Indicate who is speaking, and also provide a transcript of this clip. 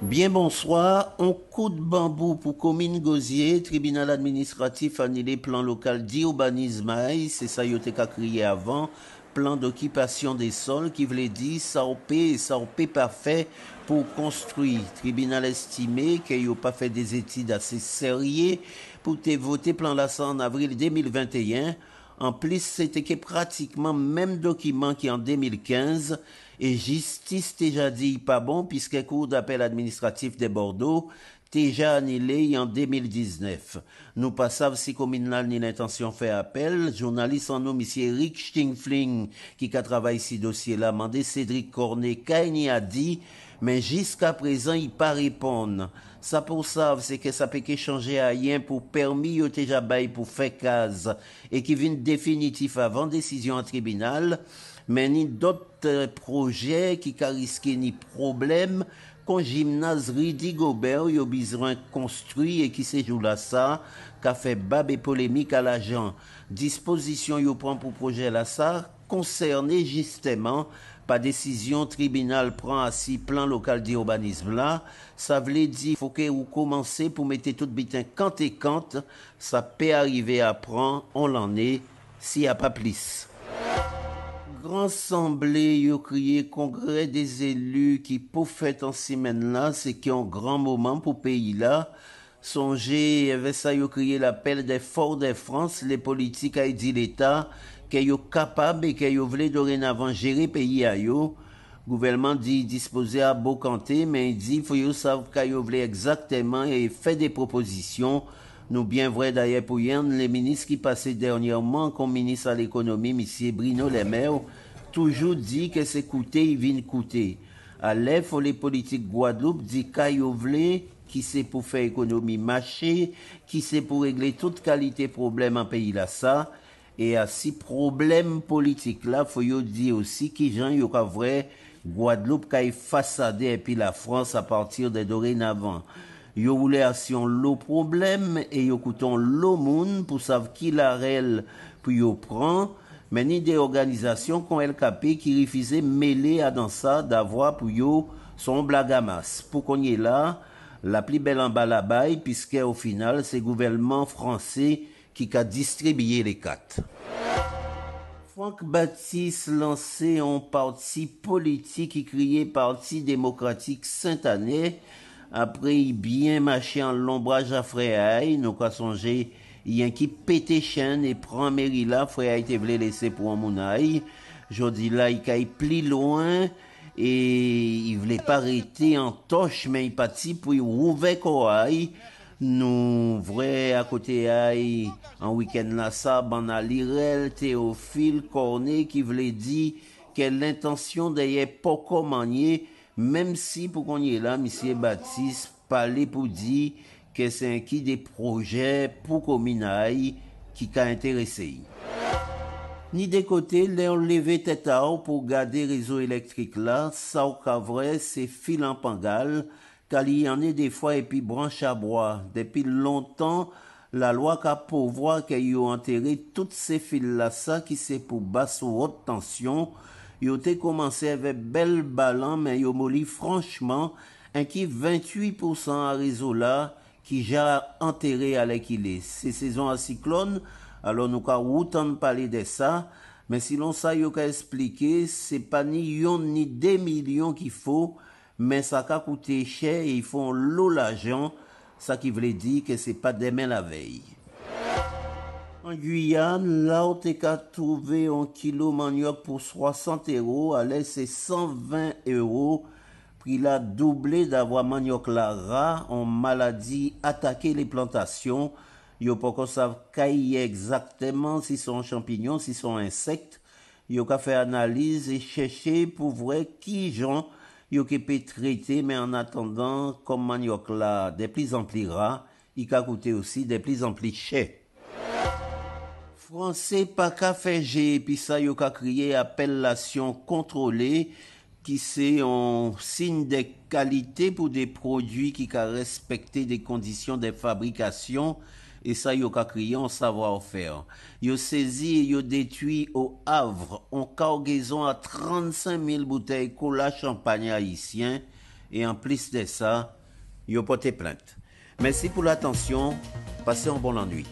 Speaker 1: Bien bonsoir, on coup de bambou pour commune Gosier, tribunal administratif annulé plan local d'urbanisme, c'est ça y qu'a crié avant, plan d'occupation des sols qui voulait dire ça et ça pas fait pour construire. Tribunal estimé qu'il a pas fait des études assez sérieuses pour te voter plan là en avril 2021. En plus, c'était que pratiquement même document qu'en 2015 et justice déjà dit pas bon puisque cour d'appel administratif de Bordeaux déjà annulé en 2019. Nous pas savons si Communal ni l'intention fait appel. Journaliste en nom, monsieur Rick Stingfling, qui a travaillé ce dossier là, mandé Cédric Cornet, Kaini a dit, mais jusqu'à présent, il pas répondre. Ça pour ça, c'est que ça peut changer à rien pour permis au déjà bail pour faire case et qui vient définitif avant décision en tribunal. Meni dot euh, proje ki ka riske ni problem kon jimnazri di gober yo bizran konstruy e ki sejou la sa ka fe bab e polemik al ajan. Dispozisyon yo pran pou proje la sa konserne jisteman pa desisyon tribinal pran asi plan lokal di urbanisme la. Sa vle di fokè ou komanse pou mette tout biten kant e kant sa pe arrive a pran, on lan ne, si a pa plis. Grand semblé yo crié congrès des élus qui pou en semaine là qui qui qui grand moment pour pour pays-là. Songez, versailles y yo l'appel l'appel des forts de France, les politiques, a dit l'état que yo et et que yo voulait gérer le pays yo, gouvernement dit disposé à beau canter, mais il dit faut savoir qu'ils voulez exactement et fait des propositions nous bien vrai d'ailleurs pour Yann, les ministres qui passaient dernièrement comme ministre à l'économie, M. Bruno les toujours dit que c'est coûter, il vient coûter. À pour les politiques Guadeloupe dit qu'aïovlé, qui c'est pour faire économie marché, qui c'est pour régler toute qualité problème en pays là ça. Et à ces problèmes politiques là, faut yo dire aussi qui gens y vrai Guadeloupe qui façade et puis la France à partir de dorénavant. Yo voulait assurer le problème et yo coûtant le monde pour savoir qui la règle pour yo prend. Mais ni des organisations comme LKP qui refusaient mêler à dans ça d'avoir pour yo son blagamas. Pour qu'on y est là, la plus belle en bas la baille, puisque au final, c'est le gouvernement français qui a distribué les cartes. Franck Baptiste lançait un parti politique qui criait Parti démocratique saint anne apre yi byen mache an lombraja frey ay, nou kwa sonje yi an ki pete chen e pran meri la frey ay te vle lese pou an moun ay. Jodi la yi kay pli loin e yi vle parete an tosh men yi pati pou yi rouvek o ay. Nou vre akote ay an wiken la sab an alirel teofil korne ki vle di ke l'intensyon deye poko manye Mem si pou konye la, misye Batis, pa le pou di ke sen ki de proje pou komina yi ki ka enterese yi. Ni de kote, le ou leve teta ou pou gade rezo elektrik la, sa ou ka vre se fil an pangal, kal yi an e defwa epi branche a broa. Depi lontan, la loa ka pou vwa ke yo enteri tout se fil la sa ki se pou bas ou ot tension Yo te komanse ave bel balan men yo moli franchman enki 28% a rizola ki ja enterre alek ile. Se sezon a siklon, alon nou ka woutan pale de sa, men silon sa yo ka esplike, se pa ni yon ni de milyon ki fo, men sa ka koute che e yifon lola jan, sa ki vle di ke se pa demen la vey. En Guyane, là où tu as trouvé un kilo manioc pour 60 euros, allez, c'est 120 euros. Puis là, doublé d'avoir manioc la en maladie, attaqué les plantations. Yo pas qu'on pas exactement si sont champignons, si sont insectes. Yo fait fait analyse et chercher pour voir qui gens yo qui peut traiter, mais en attendant, comme manioc là, des plus en plus rats, il a coûté aussi des plus en plus cher. Français pas café G, puis ça, il a crié appellation contrôlée, qui c'est un signe de qualité pour des produits qui respectent respecté des conditions de fabrication, et ça, il a crié en savoir-faire. Il a saisi et détruit au Havre, en cargaison à 35 000 bouteilles cola champagne haïtien, et en plus de ça, il a plainte. Merci pour l'attention, passez un bon enduit.